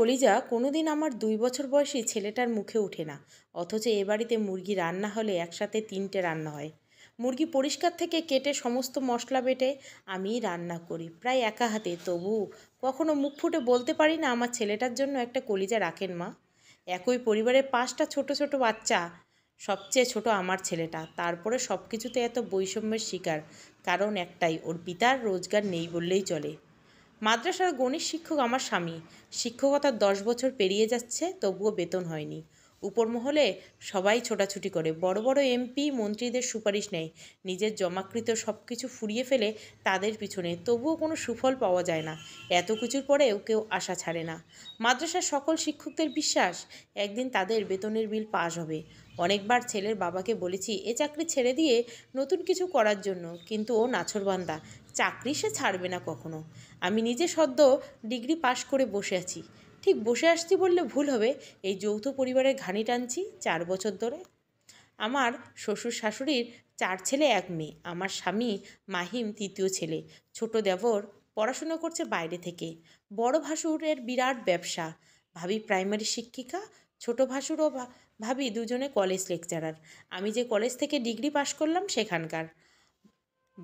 কলিজা কোনোদিন আমার দুই বছর বয়সী ছেলেটার মুখে ওঠে না অথচ এ বাড়িতে মুরগি রান্না হলে একসাথে তিনটে রান্না হয় মুরগি পরিষ্কার থেকে কেটে সমস্ত মশলা বেটে আমি রান্না করি প্রায় একা হাতে তবু কখনো মুখ ফুটে বলতে পারি না আমার ছেলেটার জন্য একটা কলিজা রাখেন মা একই পরিবারে পাঁচটা ছোট ছোট বাচ্চা সবচেয়ে ছোট আমার ছেলেটা তারপরে সব কিছুতে এত বৈষম্যের শিকার কারণ একটাই ওর পিতার রোজগার নেই বললেই চলে মাদ্রাসার গণিত শিক্ষক আমার স্বামী শিক্ষকতার দশ বছর পেরিয়ে যাচ্ছে তবুও বেতন হয়নি উপর মহলে সবাই ছোটাছুটি করে বড় বড় এমপি মন্ত্রীদের সুপারিশ নেয় নিজের জমাকৃত সব কিছু ফুরিয়ে ফেলে তাদের পিছনে তবুও কোনো সুফল পাওয়া যায় না এত কিছুর পরেও কেউ আশা ছাড়ে না মাদ্রাসার সকল শিক্ষকদের বিশ্বাস একদিন তাদের বেতনের বিল পাস হবে অনেকবার ছেলের বাবাকে বলেছি এ চাকরি ছেড়ে দিয়ে নতুন কিছু করার জন্য কিন্তু ও নাছরবান্দা চাকরি সে ছাড়বে না কখনো আমি নিজে সদ্য ডিগ্রি পাশ করে বসে আছি ঠিক বসে আসছি বললে ভুল হবে এই যৌথ পরিবারের ঘানি টানছি চার বছর ধরে আমার শ্বশুর শাশুড়ির চার ছেলে এক মেয়ে আমার স্বামী মাহিম তৃতীয় ছেলে ছোট দেবর পড়াশুনো করছে বাইরে থেকে বড় ভাসুরের বিরাট ব্যবসা ভাবি প্রাইমারি শিক্ষিকা ছোট ভাসুরও ভাবি দুজনে কলেজ লেকচারার আমি যে কলেজ থেকে ডিগ্রি পাশ করলাম সেখানকার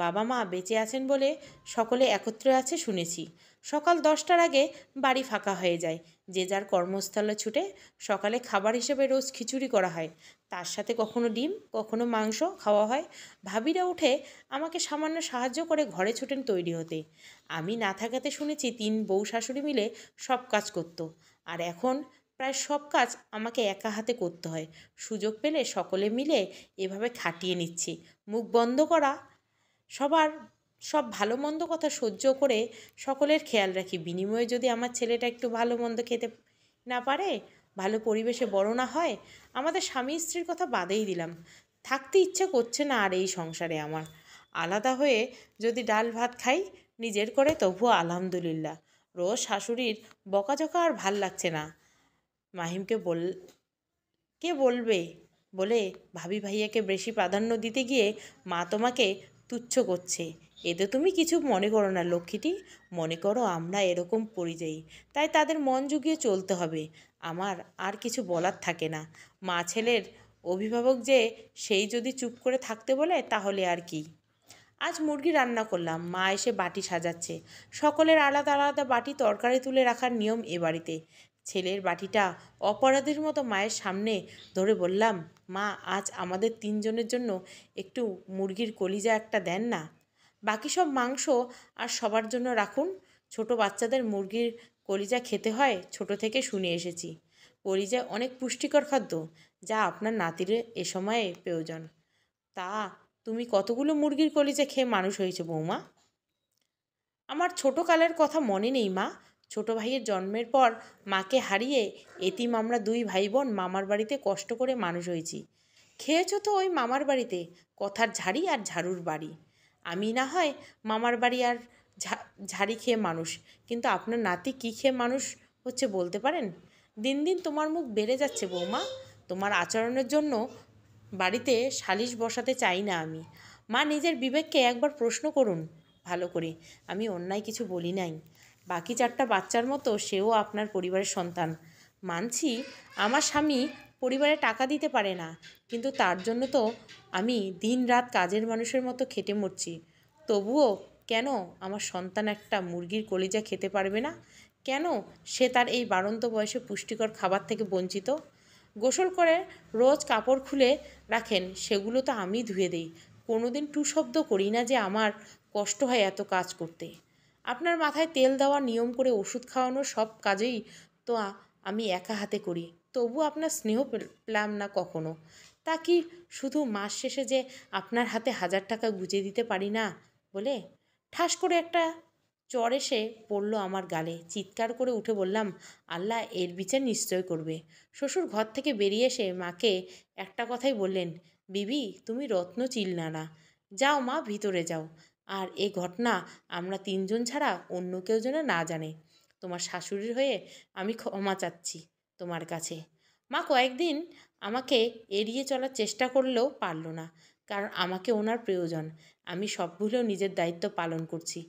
বাবা মা বেঁচে আছেন বলে সকলে একত্রে আছে শুনেছি সকাল দশটার আগে বাড়ি ফাঁকা হয়ে যায় যে যার কর্মস্থলে ছুটে সকালে খাবার হিসেবে রোজ খিচুড়ি করা হয় তার সাথে কখনো ডিম কখনো মাংস খাওয়া হয় ভাবিরা উঠে আমাকে সামান্য সাহায্য করে ঘরে ছুটেন তৈরি হতে আমি না থাকাতে শুনেছি তিন বউ শাশুড়ি মিলে সব কাজ করত। আর এখন প্রায় সব কাজ আমাকে একা হাতে করতে হয় সুযোগ পেলে সকলে মিলে এভাবে খাটিয়ে নিচ্ছি মুখ বন্ধ করা সবার সব ভালো মন্দ কথা সহ্য করে সকলের খেয়াল রাখি বিনিময়ে যদি আমার ছেলেটা একটু ভালো মন্দ খেতে না পারে ভালো পরিবেশে বড় না হয় আমাদের স্বামী স্ত্রীর কথা বাদেই দিলাম থাকতে ইচ্ছে করছে না আর এই সংসারে আমার আলাদা হয়ে যদি ডাল ভাত খাই নিজের করে তবুও আলহামদুলিল্লাহ রোজ শাশুড়ির বকাঝকা আর ভাল লাগছে না মাহিমকে বল কে বলবে বলে ভাবি ভাইয়াকে বেশি প্রাধান্য দিতে গিয়ে মা তোমাকে তুচ্ছ করছে এতে তুমি কিছু মনে করো না লক্ষ্মীটি মনে করো আমরা এরকম পরিযায়ী তাই তাদের মন জুগিয়ে চলতে হবে আমার আর কিছু বলার থাকে না মা ছেলের অভিভাবক যে সেই যদি চুপ করে থাকতে বলে তাহলে আর কি আজ মুরগি রান্না করলাম মা এসে বাটি সাজাচ্ছে সকলের আলাদা আলাদা বাটি তরকারি তুলে রাখার নিয়ম এ বাড়িতে ছেলের বাটিটা অপরাধীর মতো মায়ের সামনে ধরে বললাম মা আজ আমাদের তিনজনের জন্য একটু মুরগির কলিজা একটা দেন না বাকি সব মাংস আর সবার জন্য রাখুন ছোট বাচ্চাদের মুরগির কলিজা খেতে হয় ছোট থেকে শুনে এসেছি কলিজা অনেক পুষ্টিকর খাদ্য যা আপনার নাতির এ সময়ে প্রয়োজন তা তুমি কতগুলো মুরগির কলিজা খেয়ে মানুষ হয়েছে বৌমা আমার ছোটো কালের কথা মনে নেই মা ছোট ভাইয়ের জন্মের পর মাকে হারিয়ে এতিম আমরা দুই ভাই বোন মামার বাড়িতে কষ্ট করে মানুষ হয়েছি খেয়েছো তো ওই মামার বাড়িতে কথার ঝাড়ি আর ঝাড়ুর বাড়ি আমি না হয় মামার বাড়ি আর ঝাড়ি খেয়ে মানুষ কিন্তু আপনার নাতি কী খেয়ে মানুষ হচ্ছে বলতে পারেন দিন দিন তোমার মুখ বেড়ে যাচ্ছে বৌমা তোমার আচরণের জন্য বাড়িতে সালিশ বসাতে চাই না আমি মা নিজের বিবেককে একবার প্রশ্ন করুন ভালো করে আমি অন্যায় কিছু বলি নাই বাকি চারটা বাচ্চার মতো সেও আপনার পরিবারের সন্তান মানছি আমার স্বামী পরিবারে টাকা দিতে পারে না কিন্তু তার জন্য তো আমি দিন রাত কাজের মানুষের মতো খেটে মরছি তবুও কেন আমার সন্তান একটা মুরগির কলিজা খেতে পারবে না কেন সে তার এই বাড়ন্ত বয়সে পুষ্টিকর খাবার থেকে বঞ্চিত গোসল করে রোজ কাপড় খুলে রাখেন সেগুলো তো আমি ধুয়ে দিই কোনো দিন টু শব্দ করি না যে আমার কষ্ট হয় এত কাজ করতে আপনার মাথায় তেল দেওয়া নিয়ম করে ওষুধ খাওয়ানো সব কাজেই তো আমি একা হাতে করি তবু আপনার স্নেহ পেলাম না কখনো তা কি শুধু মাস শেষে যে আপনার হাতে হাজার টাকা গুজে দিতে পারি না বলে ঠাস করে একটা চর এসে পড়ল আমার গালে চিৎকার করে উঠে বললাম আল্লাহ এর বিচার নিশ্চয় করবে শ্বশুর ঘর থেকে বেরিয়ে এসে মাকে একটা কথাই বললেন বিবি তুমি রত্ন চিল না যাও মা ভিতরে যাও আর এ ঘটনা আমরা তিনজন ছাড়া অন্য কেউ যেন না জানে তোমার শাশুড়ির হয়ে আমি ক্ষমা চাচ্ছি তোমার কাছে মা কয়েকদিন আমাকে এড়িয়ে চলার চেষ্টা করলেও পারল না কারণ আমাকে ওনার প্রয়োজন আমি সব ভুলেও নিজের দায়িত্ব পালন করছি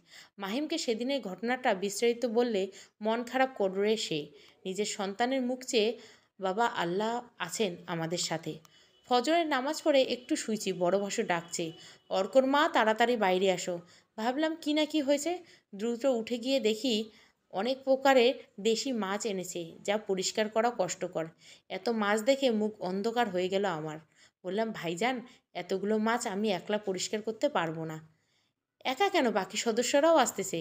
মাহিমকে সেদিনের ঘটনাটা বিস্তারিত বললে মন খারাপ করবে সে নিজের সন্তানের মুখ চেয়ে বাবা আল্লাহ আছেন আমাদের সাথে ফজরের নামাজ পড়ে একটু শুইছি বড় ভাসু ডাকছে অর্কর মা তাড়াতাড়ি বাইরে আসো ভাবলাম কি না কি হয়েছে দ্রুত উঠে গিয়ে দেখি অনেক প্রকারের দেশি মাছ এনেছে যা পরিষ্কার করা কষ্টকর এত মাছ দেখে মুখ অন্ধকার হয়ে গেল আমার বললাম ভাইজান এতগুলো মাছ আমি একলা পরিষ্কার করতে পারবো না একা কেন বাকি সদস্যরাও আসতেছে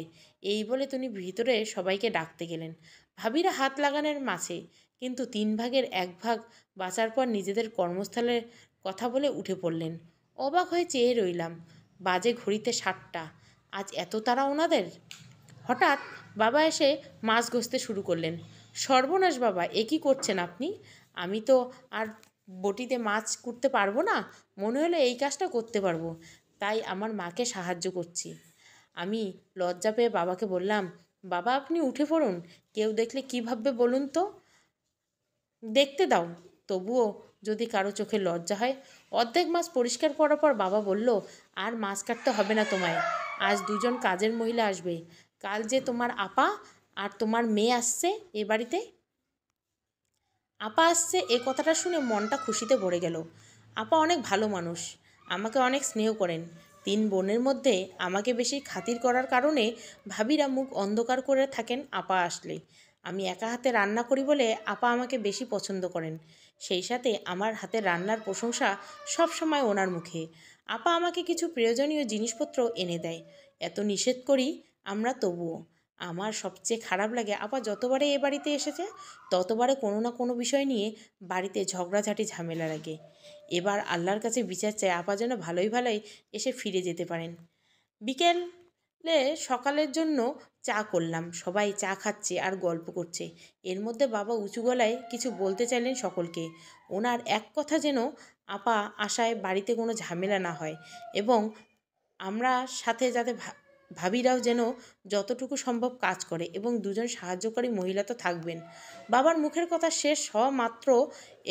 এই বলে তিনি ভিতরে সবাইকে ডাকতে গেলেন ভাবিরা হাত লাগানের মাছে কিন্তু তিন ভাগের এক ভাগ বাঁচার পর নিজেদের কর্মস্থলের কথা বলে উঠে পড়লেন অবাক হয়ে চেয়ে রইলাম বাজে ঘড়িতে সাতটা আজ এত তারা ওনাদের হঠাৎ বাবা এসে মাছ ঘষতে শুরু করলেন সর্বনাশ বাবা এ কী করছেন আপনি আমি তো আর বটিতে মাছ কুটতে পারবো না মনে হলে এই কাজটা করতে পারবো তাই আমার মাকে সাহায্য করছি আমি লজ্জা পেয়ে বাবাকে বললাম বাবা আপনি উঠে পড়ুন কেউ দেখলে কী ভাববে বলুন তো দেখতে দাও তবুও যদি কারো চোখে লজ্জা হয় অর্ধেক মাছ পরিষ্কার করার পর বাবা বলল আর মাছ কাটতে হবে না তোমায় আজ দুজন কাজের মহিলা আসবে কাল যে তোমার আপা আর তোমার মেয়ে আসছে এ বাড়িতে আপা আসছে এ কথাটা শুনে মনটা খুশিতে ভরে গেল আপা অনেক ভালো মানুষ আমাকে অনেক স্নেহ করেন তিন বোনের মধ্যে আমাকে বেশি খাতির করার কারণে ভাবিরা মুখ অন্ধকার করে থাকেন আপা আসলে আমি একা হাতে রান্না করি বলে আপা আমাকে বেশি পছন্দ করেন সেই সাথে আমার হাতের রান্নার প্রশংসা সব সময় ওনার মুখে আপা আমাকে কিছু প্রয়োজনীয় জিনিসপত্র এনে দেয় এত নিষেধ করি আমরা তবুও আমার সবচেয়ে খারাপ লাগে আপা যতবারে এ বাড়িতে এসেছে ততবারে কোনো না কোনো বিষয় নিয়ে বাড়িতে ঝগড়াঝাটি ঝামেলা লাগে এবার আল্লাহর কাছে বিচার চায় আপা যেন ভালোই ভালোই এসে ফিরে যেতে পারেন বিকেল সকালের জন্য চা করলাম সবাই চা খাচ্ছে আর গল্প করছে এর মধ্যে বাবা উঁচু গলায় কিছু বলতে চাইলেন সকলকে ওনার এক কথা যেন আপা আশায় বাড়িতে কোনো ঝামেলা না হয় এবং আমরা সাথে যাতে ভাবিরাও যেন যতটুকু সম্ভব কাজ করে এবং দুজন সাহায্যকারী মহিলা তো থাকবেন বাবার মুখের কথা শেষ হওয়া মাত্র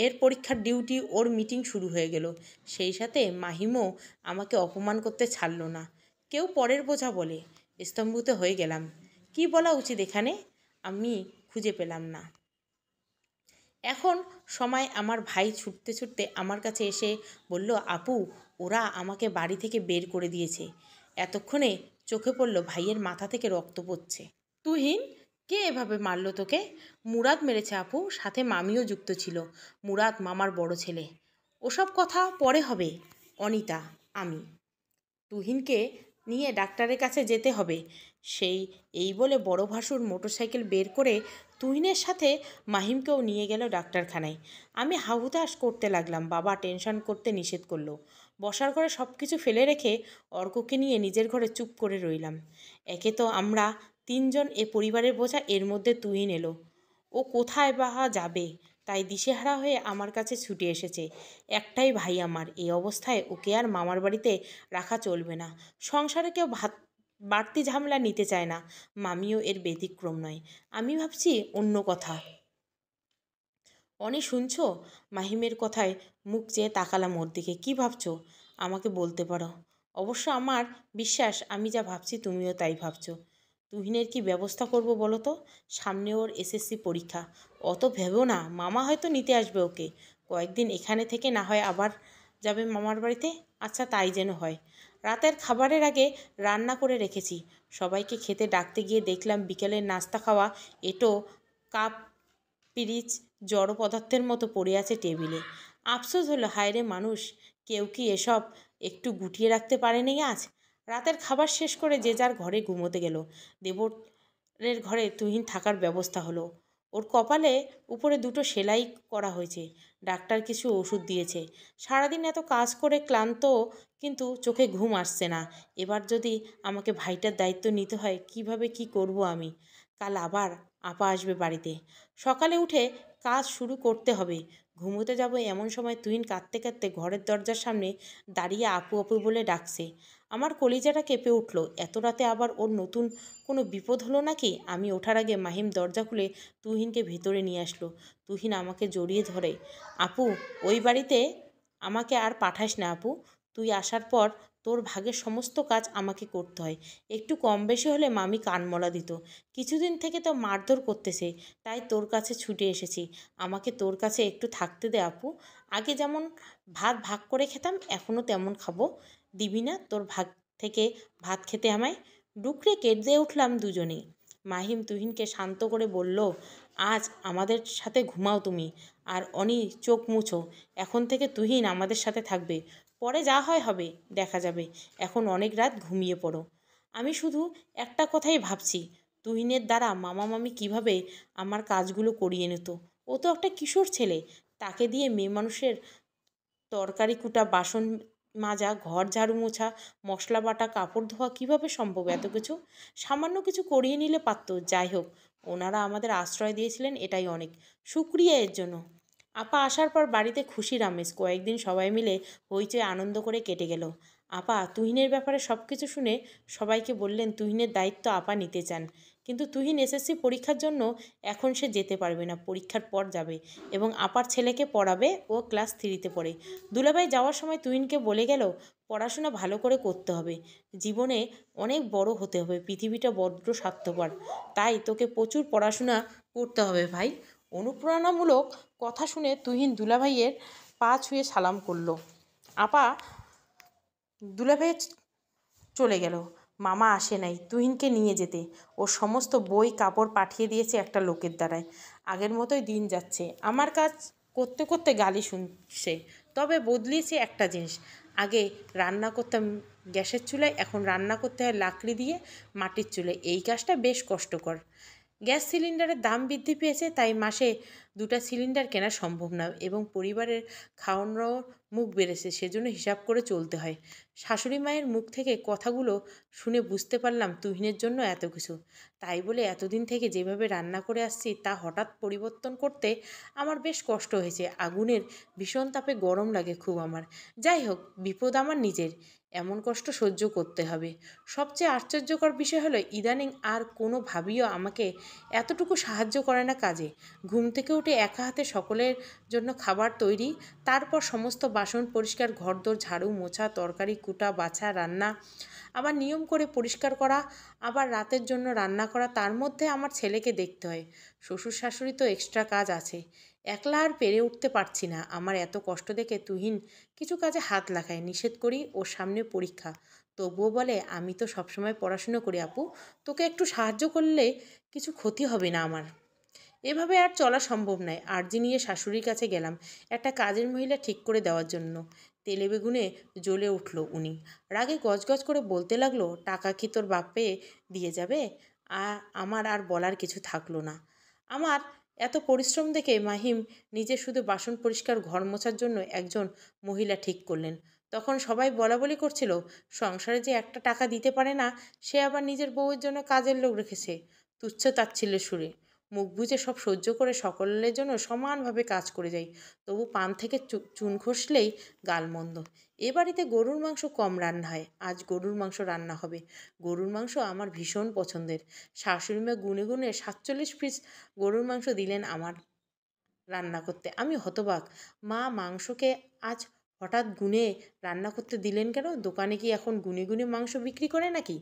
এর পরীক্ষার ডিউটি ওর মিটিং শুরু হয়ে গেল সেই সাথে মাহিমও আমাকে অপমান করতে ছাড়ল না কেউ পরের বোঝা বলে স্তম্ভিত হয়ে গেলাম কি বলা উচিত এখানে আমি খুঁজে পেলাম না এখন সময় আমার ভাই ছুটতে ছুটতে আমার কাছে এসে বলল আপু ওরা আমাকে বাড়ি থেকে বের করে দিয়েছে এতক্ষণে চোখে পড়ল ভাইয়ের মাথা থেকে রক্ত পড়ছে তুহিন কে এভাবে মারল তোকে মুরাদ মেরেছে আপু সাথে মামিও যুক্ত ছিল মুরাদ মামার বড় ছেলে ওসব কথা পরে হবে অনিতা আমি তুহিনকে নিয়ে ডাক্তারের কাছে যেতে হবে সেই এই বলে বড় ভাসুর মোটরসাইকেল বের করে তুহিনের সাথে মাহিমকেও নিয়ে গেল ডাক্তারখানায় আমি হাহুতাস করতে লাগলাম বাবা টেনশন করতে নিষেধ করলো বসার ঘরে সব কিছু ফেলে রেখে অর্ককে নিয়ে নিজের ঘরে চুপ করে রইলাম একে তো আমরা তিনজন এ পরিবারের বোঝা এর মধ্যে তুহিন এলো ও কোথায় বা যাবে তাই দিশেহারা হয়ে আমার কাছে ছুটে এসেছে একটাই ভাই আমার এই অবস্থায় ওকে আর মামার বাড়িতে রাখা চলবে না সংসারে কেউ ভাত বাড়তি ঝামেলা নিতে চায় না মামিও এর ব্যতিক্রম নয় আমি ভাবছি অন্য কথা অনি শুনছ মাহিমের কথায় মুখ চেয়ে তাকালাম ওর দিকে কী ভাবছ আমাকে বলতে পারো অবশ্য আমার বিশ্বাস আমি যা ভাবছি তুমিও তাই ভাবছো তুহিনের কি ব্যবস্থা করব বলো তো সামনে ওর এসএসসি পরীক্ষা অত ভেবো না মামা হয়তো নিতে আসবে ওকে কয়েকদিন এখানে থেকে না হয় আবার যাবে মামার বাড়িতে আচ্ছা তাই যেন হয় রাতের খাবারের আগে রান্না করে রেখেছি সবাইকে খেতে ডাকতে গিয়ে দেখলাম বিকেলের নাস্তা খাওয়া এটো কাপ পিরিচ জড় পদার্থের মতো পড়ে আছে টেবিলে আফসোস হলো হায়রে মানুষ কেউ কি এসব একটু গুটিয়ে রাখতে পারেনি আজ রাতের খাবার শেষ করে যে যার ঘরে ঘুমোতে গেল দেবরের ঘরে তুহিন থাকার ব্যবস্থা হলো ওর কপালে উপরে দুটো সেলাই করা হয়েছে ডাক্তার কিছু ওষুধ দিয়েছে সারাদিন এত কাজ করে ক্লান্ত কিন্তু চোখে ঘুম আসছে না এবার যদি আমাকে ভাইটার দায়িত্ব নিতে হয় কিভাবে কি করব আমি কাল আবার আপা আসবে বাড়িতে সকালে উঠে কাজ শুরু করতে হবে ঘুমোতে যাব এমন সময় তুহিন কাঁদতে কাঁদতে ঘরের দরজার সামনে দাঁড়িয়ে আপু আপু বলে ডাকছে আমার কলিজাটা কেঁপে উঠল এত রাতে আবার ওর নতুন কোনো বিপদ হলো নাকি আমি ওঠার আগে মাহিম দরজা খুলে তুহিনকে ভেতরে নিয়ে আসলো তুহিন আমাকে জড়িয়ে ধরে আপু ওই বাড়িতে আমাকে আর পাঠাস না আপু তুই আসার পর তোর ভাগের সমস্ত কাজ আমাকে করতে হয় একটু কম বেশি হলে মামি কানমলা দিত কিছুদিন থেকে তো মারধর করতেছে তাই তোর কাছে ছুটে এসেছি আমাকে তোর কাছে একটু থাকতে দে আপু আগে যেমন ভাত ভাগ করে খেতাম এখনও তেমন খাবো দিবি না তোর ভাগ থেকে ভাত খেতে আমায় ডুকরে কেঁদে উঠলাম দুজনেই মাহিম তুহিনকে শান্ত করে বলল আজ আমাদের সাথে ঘুমাও তুমি আর অনি চোখ মুছো এখন থেকে তুহিন আমাদের সাথে থাকবে পরে যা হয় হবে দেখা যাবে এখন অনেক রাত ঘুমিয়ে পড়ো আমি শুধু একটা কথাই ভাবছি তুহিনের দ্বারা মামা মামি কিভাবে আমার কাজগুলো করিয়ে নিত ও তো একটা কিশোর ছেলে তাকে দিয়ে মেয়ে মানুষের তরকারি কুটা বাসন মাজা ঘর ঝাড়ু মোছা মশলা বাটা কাপড় ধোয়া কিভাবে সম্ভব এত কিছু সামান্য কিছু করিয়ে নিলে পারত যাই হোক ওনারা আমাদের আশ্রয় দিয়েছিলেন এটাই অনেক সুক্রিয়া এর জন্য আপা আসার পর বাড়িতে খুশির রামেশ কয়েকদিন সবাই মিলে হইচই আনন্দ করে কেটে গেল আপা তুহিনের ব্যাপারে সব কিছু শুনে সবাইকে বললেন তুহিনের দায়িত্ব আপা নিতে চান কিন্তু তুহিন এসএসসি পরীক্ষার জন্য এখন সে যেতে পারবে না পরীক্ষার পর যাবে এবং আপার ছেলেকে পড়াবে ও ক্লাস থ্রিতে পড়ে দুলাভাই যাওয়ার সময় তুহিনকে বলে গেল পড়াশোনা ভালো করে করতে হবে জীবনে অনেক বড় হতে হবে পৃথিবীটা বড্ড স্বার্থপর তাই তোকে প্রচুর পড়াশোনা করতে হবে ভাই অনুপ্রেরণামূলক কথা শুনে তুহিন দুলাভাইয়ের পা ছুঁয়ে সালাম করলো আপা দুলাভাই চলে গেল মামা আসে নাই তুহিনকে নিয়ে যেতে ও সমস্ত বই কাপড় পাঠিয়ে দিয়েছে একটা লোকের দ্বারায় আগের মতোই দিন যাচ্ছে আমার কাজ করতে করতে গালি শুনছে তবে বদলিয়েছে একটা জিনিস আগে রান্না করতাম গ্যাসের চুলায় এখন রান্না করতে হয় লাকড়ি দিয়ে মাটির চুলায় এই কাজটা বেশ কষ্টকর গ্যাস সিলিন্ডারের দাম বৃদ্ধি পেয়েছে তাই মাসে দুটা সিলিন্ডার কেনা সম্ভব না এবং পরিবারের খাওয়ানোর মুখ বেড়েছে সেজন্য হিসাব করে চলতে হয় শাশুড়ি মায়ের মুখ থেকে কথাগুলো শুনে বুঝতে পারলাম তুহিনের জন্য এত কিছু তাই বলে এতদিন থেকে যেভাবে রান্না করে আসছি তা হঠাৎ পরিবর্তন করতে আমার বেশ কষ্ট হয়েছে আগুনের ভীষণ তাপে গরম লাগে খুব আমার যাই হোক বিপদ আমার নিজের এমন কষ্ট সহ্য করতে হবে সবচেয়ে আশ্চর্যকর বিষয় হলো ইদানিং আর কোনো ভাবিও আমাকে এতটুকু সাহায্য করে না কাজে ঘুম থেকে উঠে একা হাতে সকলের জন্য খাবার তৈরি তারপর সমস্ত বাসন পরিষ্কার ঘরদোর ঝাড়ু মোছা তরকারি কুটা বাছা রান্না আবার নিয়ম করে পরিষ্কার করা আবার রাতের জন্য রান্না করা তার মধ্যে আমার ছেলেকে দেখতে হয় শ্বশুর শাশুড়ি তো এক্সট্রা কাজ আছে একলা আর পেরে উঠতে পারছি না আমার এত কষ্ট দেখে তুহিন কিছু কাজে হাত লাগায় নিষেধ করি ওর সামনে পরীক্ষা তবুও বলে আমি তো সবসময় পড়াশুনো করি আপু তোকে একটু সাহায্য করলে কিছু ক্ষতি হবে না আমার এভাবে আর চলা সম্ভব নয় আর্জি নিয়ে শাশুড়ির কাছে গেলাম একটা কাজের মহিলা ঠিক করে দেওয়ার জন্য তেলে বেগুনে জ্বলে উঠল উনি রাগে গজগজ করে বলতে লাগলো টাকা কি তোর বাপে দিয়ে যাবে আর আমার আর বলার কিছু থাকলো না আমার এত পরিশ্রম দেখে মাহিম নিজে শুধু বাসন পরিষ্কার ঘর মোছার জন্য একজন মহিলা ঠিক করলেন তখন সবাই বলা বলি করছিল সংসারে যে একটা টাকা দিতে পারে না সে আবার নিজের বউয়ের জন্য কাজের লোক রেখেছে তুচ্ছ তাচ্ছিল্যের সুরে মুখ বুঝে সব সহ্য করে সকলের জন্য সমানভাবে কাজ করে যাই তবু পান থেকে চুন খসলেই গালমন্দ এ বাড়িতে গরুর মাংস কম রান্না হয় আজ গরুর মাংস রান্না হবে গরুর মাংস আমার ভীষণ পছন্দের শাশুড়ি মা গুনে গুনে সাতচল্লিশ পিস গরুর মাংস দিলেন আমার রান্না করতে আমি হতবাক মা মাংসকে আজ হঠাৎ গুনে রান্না করতে দিলেন কেন দোকানে কি এখন গুনে গুনে মাংস বিক্রি করে নাকি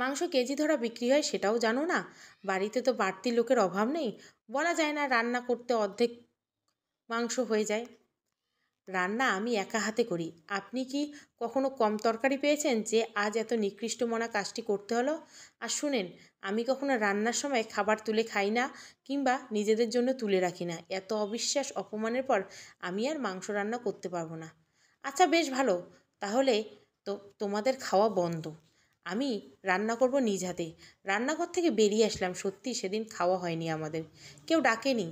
মাংস কেজি ধরা বিক্রি হয় সেটাও জানো না বাড়িতে তো বাড়তি লোকের অভাব নেই বলা যায় না রান্না করতে অর্ধেক মাংস হয়ে যায় রান্না আমি একা হাতে করি আপনি কি কখনো কম তরকারি পেয়েছেন যে আজ এত নিকৃষ্ট মনা কাজটি করতে হলো আর শুনেন আমি কখনো রান্নার সময় খাবার তুলে খাই না কিংবা নিজেদের জন্য তুলে রাখি না এত অবিশ্বাস অপমানের পর আমি আর মাংস রান্না করতে পারবো না আচ্ছা বেশ ভালো তাহলে তো তোমাদের খাওয়া বন্ধ আমি রান্না করব নিজ হাতে রান্নাঘর থেকে বেরিয়ে আসলাম সত্যি সেদিন খাওয়া হয়নি আমাদের কেউ ডাকেনি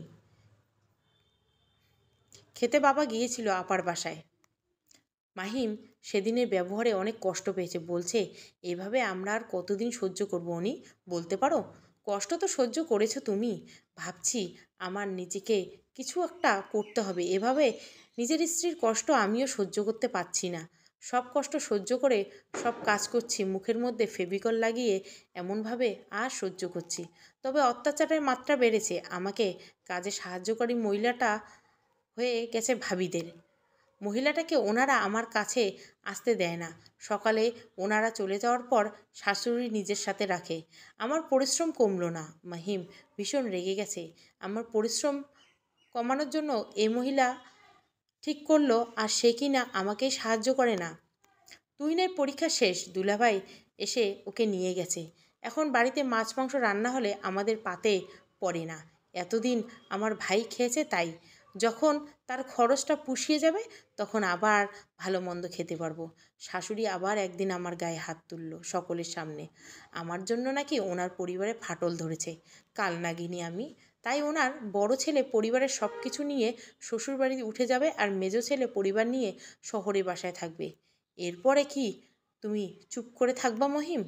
খেতে বাবা গিয়েছিল আপার বাসায় মাহিম সেদিনের ব্যবহারে অনেক কষ্ট পেয়েছে বলছে এভাবে আমরা আর কতদিন সহ্য করব উনি বলতে পারো কষ্ট তো সহ্য করেছো তুমি ভাবছি আমার নিজেকে কিছু একটা করতে হবে এভাবে নিজের স্ত্রীর কষ্ট আমিও সহ্য করতে পারছি না সব কষ্ট সহ্য করে সব কাজ করছি মুখের মধ্যে ফেবিকল লাগিয়ে এমনভাবে আর সহ্য করছি তবে অত্যাচারের মাত্রা বেড়েছে আমাকে কাজে সাহায্যকারী মহিলাটা হয়ে গেছে ভাবিদের মহিলাটাকে ওনারা আমার কাছে আসতে দেয় না সকালে ওনারা চলে যাওয়ার পর শাশুড়ি নিজের সাথে রাখে আমার পরিশ্রম কমলো না মাহিম ভীষণ রেগে গেছে আমার পরিশ্রম কমানোর জন্য এ মহিলা ঠিক করলো আর সে কি না আমাকে সাহায্য করে না তুহিনের পরীক্ষা শেষ দুলাভাই এসে ওকে নিয়ে গেছে এখন বাড়িতে মাছ মাংস রান্না হলে আমাদের পাতে পড়ে না এতদিন আমার ভাই খেয়েছে তাই যখন তার খরচটা পুষিয়ে যাবে তখন আবার ভালো মন্দ খেতে পারবো শাশুড়ি আবার একদিন আমার গায়ে হাত তুলল সকলের সামনে আমার জন্য নাকি ওনার পরিবারে ফাটল ধরেছে কাল নাগিনি আমি তাই ওনার বড় ছেলে পরিবারের সব কিছু নিয়ে শ্বশুরবাড়ি উঠে যাবে আর মেজো ছেলে পরিবার নিয়ে শহরে বাসায় থাকবে এরপরে কি তুমি চুপ করে থাকবা মহিম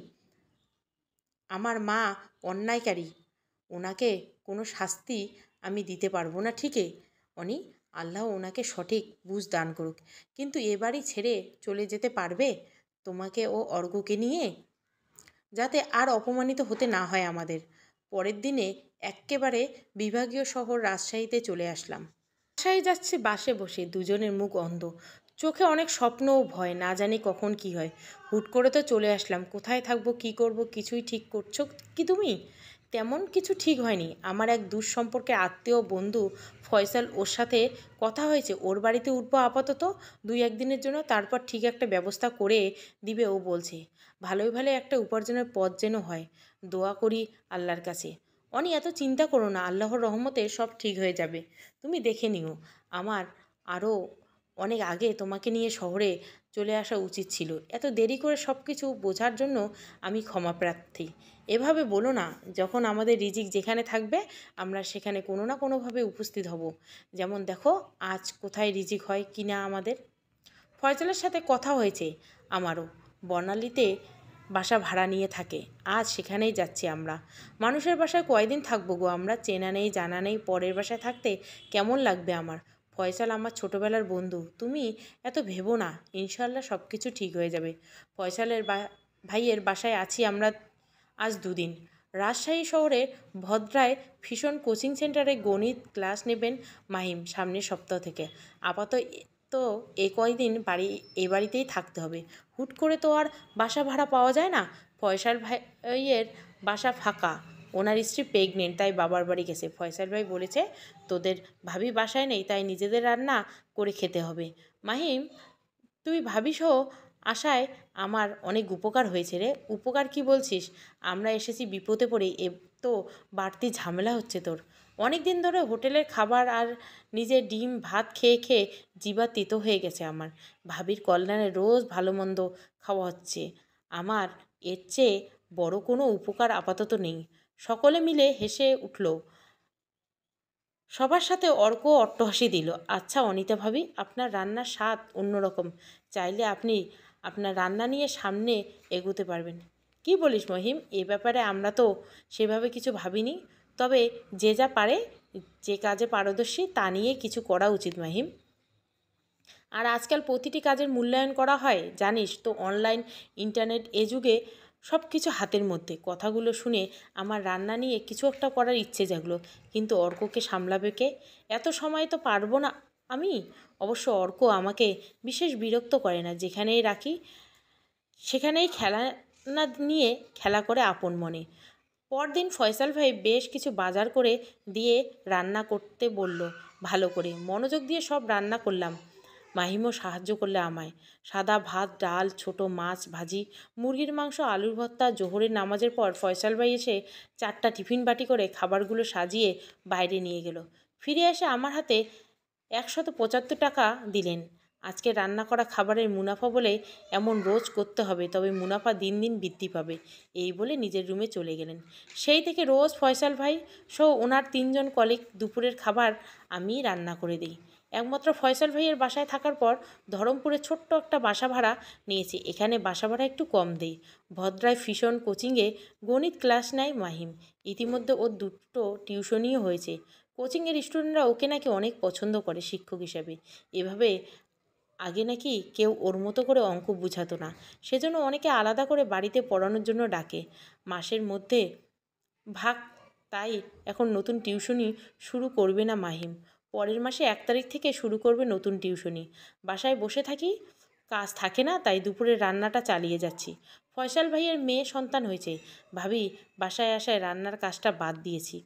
আমার মা অন্যায়কারী ওনাকে কোনো শাস্তি আমি দিতে পারবো না ঠিকই অনি আল্লাহ ওনাকে সঠিক বুঝ দান করুক কিন্তু এ বাড়ি ছেড়ে চলে যেতে পারবে তোমাকে ও অর্ঘ্যকে নিয়ে যাতে আর অপমানিত হতে না হয় আমাদের পরের দিনে একেবারে বিভাগীয় শহর রাজশাহীতে চলে আসলাম রাজশাহী যাচ্ছে বাসে বসে দুজনের মুখ অন্ধ চোখে অনেক স্বপ্ন ও ভয় না জানি কখন কি হয় হুট করে তো চলে আসলাম কোথায় থাকবো কি করব কিছুই ঠিক করছো কি তুমি তেমন কিছু ঠিক হয়নি আমার এক দূর সম্পর্কে আত্মীয় বন্ধু ফয়সাল ওর সাথে কথা হয়েছে ওর বাড়িতে উঠবো আপাতত দুই একদিনের জন্য তারপর ঠিক একটা ব্যবস্থা করে দিবে ও বলছে ভালোই ভালো একটা উপার্জনের পথ যেন হয় দোয়া করি আল্লাহর কাছে অনি এত চিন্তা করো না আল্লাহর রহমতে সব ঠিক হয়ে যাবে তুমি দেখে নিও আমার আরও অনেক আগে তোমাকে নিয়ে শহরে চলে আসা উচিত ছিল এত দেরি করে সব কিছু বোঝার জন্য আমি ক্ষমা প্রার্থী এভাবে বলো না যখন আমাদের রিজিক যেখানে থাকবে আমরা সেখানে কোনো না কোনোভাবে উপস্থিত হব যেমন দেখো আজ কোথায় রিজিক হয় কি না আমাদের ফয়জলের সাথে কথা হয়েছে আমারও বর্ণালীতে বাসা ভাড়া নিয়ে থাকে আজ সেখানেই যাচ্ছি আমরা মানুষের বাসায় কয়দিন থাকবো গো আমরা চেনা নেই জানা নেই পরের বাসায় থাকতে কেমন লাগবে আমার ফয়সাল আমার ছোটোবেলার বন্ধু তুমি এত ভেবো না ইনশাল্লাহ সব কিছু ঠিক হয়ে যাবে ফয়সালের বা ভাইয়ের বাসায় আছি আমরা আজ দুদিন রাজশাহী শহরের ভদ্রায় ভীষণ কোচিং সেন্টারে গণিত ক্লাস নেবেন মাহিম সামনের সপ্তাহ থেকে আপাতত তো এই কয়দিন বাড়ি এ বাড়িতেই থাকতে হবে হুট করে তো আর বাসা ভাড়া পাওয়া যায় না ফয়সাল ভাইয়ের বাসা ফাঁকা ওনার স্ত্রী প্রেগনেন্ট তাই বাবার বাড়ি গেছে ফয়সাল ভাই বলেছে তোদের ভাবি বাসায় নেই তাই নিজেদের রান্না করে খেতে হবে মাহিম তুই ভাবিস আশায় আমার অনেক উপকার হয়েছে রে উপকার কি বলছিস আমরা এসেছি বিপদে পড়ে এ তো বাড়তি ঝামেলা হচ্ছে তোর অনেক দিন ধরে হোটেলের খাবার আর নিজের ডিম ভাত খেয়ে খেয়ে জিবা তিত হয়ে গেছে আমার ভাবির কল্যাণে রোজ ভালো মন্দ খাওয়া হচ্ছে আমার এর চেয়ে বড় কোনো উপকার আপাতত নেই সকলে মিলে হেসে উঠল সবার সাথে অর্ক অট্টহাসি দিল আচ্ছা অনিতা ভাবি আপনার রান্নার স্বাদ অন্যরকম চাইলে আপনি আপনার রান্না নিয়ে সামনে এগোতে পারবেন কি বলিস মহিম এ ব্যাপারে আমরা তো সেভাবে কিছু ভাবিনি তবে যে যা পারে যে কাজে পারদর্শী তা নিয়ে কিছু করা উচিত মাহিম আর আজকাল প্রতিটি কাজের মূল্যায়ন করা হয় জানিস তো অনলাইন ইন্টারনেট এ যুগে সব কিছু হাতের মধ্যে কথাগুলো শুনে আমার রান্না নিয়ে কিছু একটা করার ইচ্ছে জাগলো কিন্তু অর্ককে সামলাবে কে এত সময় তো পারবো না আমি অবশ্য অর্ক আমাকে বিশেষ বিরক্ত করে না যেখানেই রাখি সেখানেই খেলা না নিয়ে খেলা করে আপন মনে পরদিন ফয়সাল ভাই বেশ কিছু বাজার করে দিয়ে রান্না করতে বলল ভালো করে মনোযোগ দিয়ে সব রান্না করলাম মাহিমও সাহায্য করলে আমায় সাদা ভাত ডাল ছোট মাছ ভাজি মুরগির মাংস আলুর ভর্তা জোহরের নামাজের পর ফয়সাল ভাই এসে চারটা টিফিন বাটি করে খাবারগুলো সাজিয়ে বাইরে নিয়ে গেল ফিরে এসে আমার হাতে একশত পঁচাত্তর টাকা দিলেন আজকে রান্না করা খাবারের মুনাফা বলে এমন রোজ করতে হবে তবে মুনাফা দিন দিন বৃদ্ধি পাবে এই বলে নিজের রুমে চলে গেলেন সেই থেকে রোজ ফয়সাল ভাই সহ ওনার তিনজন কলিগ দুপুরের খাবার আমি রান্না করে দিই একমাত্র ফয়সাল ভাইয়ের বাসায় থাকার পর ধরমপুরে ছোট্ট একটা বাসা ভাড়া নিয়েছি এখানে বাসা ভাড়া একটু কম দেই ভদ্রায় ফিশন কোচিংয়ে গণিত ক্লাস নেয় মাহিম ইতিমধ্যে ওর দুটো টিউশনিও হয়েছে কোচিংয়ের স্টুডেন্টরা ওকে নাকি অনেক পছন্দ করে শিক্ষক হিসাবে এভাবে আগে নাকি কেউ ওর মতো করে অঙ্ক বুঝাতো না সেজন্য অনেকে আলাদা করে বাড়িতে পড়ানোর জন্য ডাকে মাসের মধ্যে ভাগ তাই এখন নতুন টিউশনি শুরু করবে না মাহিম পরের মাসে এক তারিখ থেকে শুরু করবে নতুন টিউশনি বাসায় বসে থাকি কাজ থাকে না তাই দুপুরে রান্নাটা চালিয়ে যাচ্ছি ফয়সাল ভাইয়ের মেয়ে সন্তান হয়েছে ভাবি বাসায় আসায় রান্নার কাজটা বাদ দিয়েছি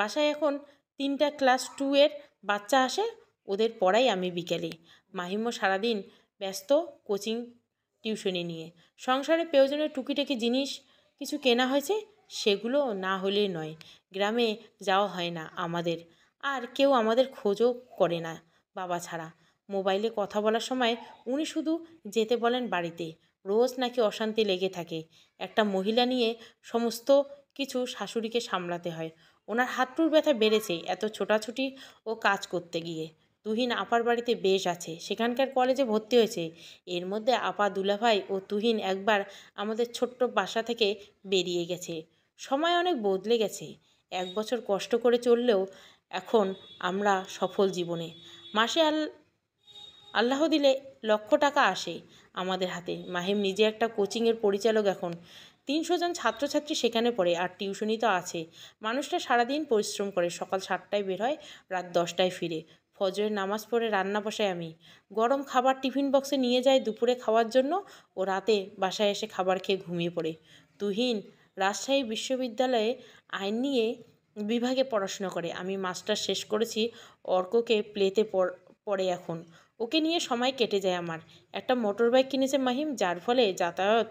বাসায় এখন তিনটা ক্লাস টু এর বাচ্চা আসে ওদের পড়াই আমি বিকেলে মাহিম্য সারাদিন ব্যস্ত কোচিং টিউশনি নিয়ে সংসারে প্রয়োজনের টুকিটাকি জিনিস কিছু কেনা হয়েছে সেগুলো না হলে নয় গ্রামে যাওয়া হয় না আমাদের আর কেউ আমাদের খোঁজও করে না বাবা ছাড়া মোবাইলে কথা বলার সময় উনি শুধু যেতে বলেন বাড়িতে রোজ নাকি অশান্তি লেগে থাকে একটা মহিলা নিয়ে সমস্ত কিছু শাশুড়িকে সামলাতে হয় ওনার হাতটুর ব্যথা বেড়েছে এত ছোটাছুটি ও কাজ করতে গিয়ে তুহিন আপার বাড়িতে বেশ আছে সেখানকার কলেজে ভর্তি হয়েছে এর মধ্যে আপা দুলাভাই ও তুহিন একবার আমাদের ছোট্ট বাসা থেকে বেরিয়ে গেছে সময় অনেক বদলে গেছে এক বছর কষ্ট করে চললেও এখন আমরা সফল জীবনে মাসে আল আল্লাহ দিলে লক্ষ টাকা আসে আমাদের হাতে মাহিম নিজে একটা কোচিংয়ের পরিচালক এখন তিনশো জন ছাত্রছাত্রী সেখানে পড়ে আর টিউশনি তো আছে মানুষটা সারাদিন পরিশ্রম করে সকাল সাতটায় বের হয় রাত দশটায় ফিরে ফজরের নামাজ পড়ে রান্না বসাই আমি গরম খাবার টিফিন বক্সে নিয়ে যাই দুপুরে খাওয়ার জন্য ও রাতে বাসায় এসে খাবার খেয়ে ঘুমিয়ে পড়ে তুহিন রাজশাহী বিশ্ববিদ্যালয়ে আইন নিয়ে বিভাগে পড়াশোনা করে আমি মাস্টার শেষ করেছি অর্ককে প্লেতে পড়ে এখন ওকে নিয়ে সময় কেটে যায় আমার একটা মোটর বাইক কিনেছে মাহিম যার ফলে যাতায়াত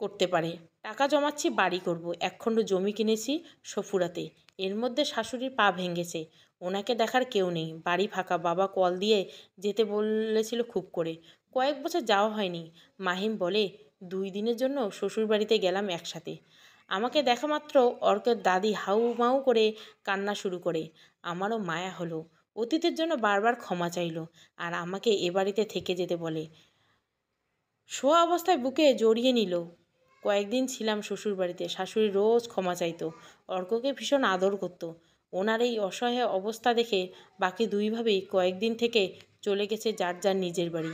করতে পারে টাকা জমাচ্ছি বাড়ি করব একখণ্ড জমি কিনেছি সফুরাতে এর মধ্যে শাশুড়ির পা ভেঙেছে ওনাকে দেখার কেউ নেই বাড়ি ফাঁকা বাবা কল দিয়ে যেতে বলেছিল খুব করে কয়েক বছর যাওয়া হয়নি মাহিম বলে দুই দিনের জন্য শ্বশুরবাড়িতে গেলাম একসাথে আমাকে দেখা মাত্র অর্কের দাদি হাউ মাউ করে কান্না শুরু করে আমারও মায়া হলো অতীতের জন্য বারবার ক্ষমা চাইল আর আমাকে এ বাড়িতে থেকে যেতে বলে শোয়া অবস্থায় বুকে জড়িয়ে নিল কয়েকদিন ছিলাম শ্বশুর বাড়িতে শাশুড়ি রোজ ক্ষমা চাইতো অর্ককে ভীষণ আদর করতো ওনার এই অসহায় অবস্থা দেখে বাকি দুইভাবেই কয়েকদিন থেকে চলে গেছে যার যার নিজের বাড়ি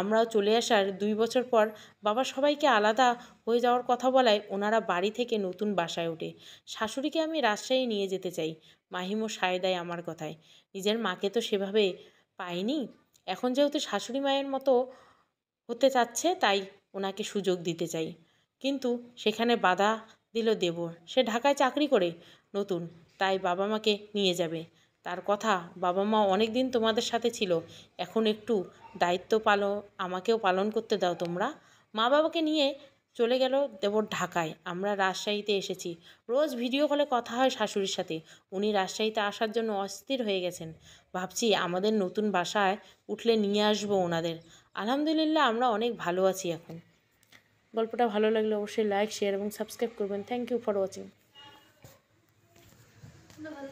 আমরাও চলে আসার দুই বছর পর বাবা সবাইকে আলাদা হয়ে যাওয়ার কথা বলায় ওনারা বাড়ি থেকে নতুন বাসায় ওঠে শাশুড়িকে আমি রাজশাহী নিয়ে যেতে চাই মাহিমো সায় দেয় আমার কথায় নিজের মাকে তো সেভাবে পাইনি এখন যেহেতু শাশুড়ি মায়ের মতো হতে চাচ্ছে তাই ওনাকে সুযোগ দিতে চাই কিন্তু সেখানে বাধা দিল দেবর সে ঢাকায় চাকরি করে নতুন তাই বাবা মাকে নিয়ে যাবে তার কথা বাবা মা অনেক দিন তোমাদের সাথে ছিল এখন একটু দায়িত্ব পালো আমাকেও পালন করতে দাও তোমরা মা বাবাকে নিয়ে চলে গেল দেবর ঢাকায় আমরা রাজশাহীতে এসেছি রোজ ভিডিও কলে কথা হয় শাশুড়ির সাথে উনি রাজশাহীতে আসার জন্য অস্থির হয়ে গেছেন ভাবছি আমাদের নতুন বাসায় উঠলে নিয়ে আসবো ওনাদের আলহামদুলিল্লাহ আমরা অনেক ভালো আছি এখন গল্পটা ভালো লাগলে অবশ্যই লাইক শেয়ার এবং সাবস্ক্রাইব করবেন thank you for watching Aslında bana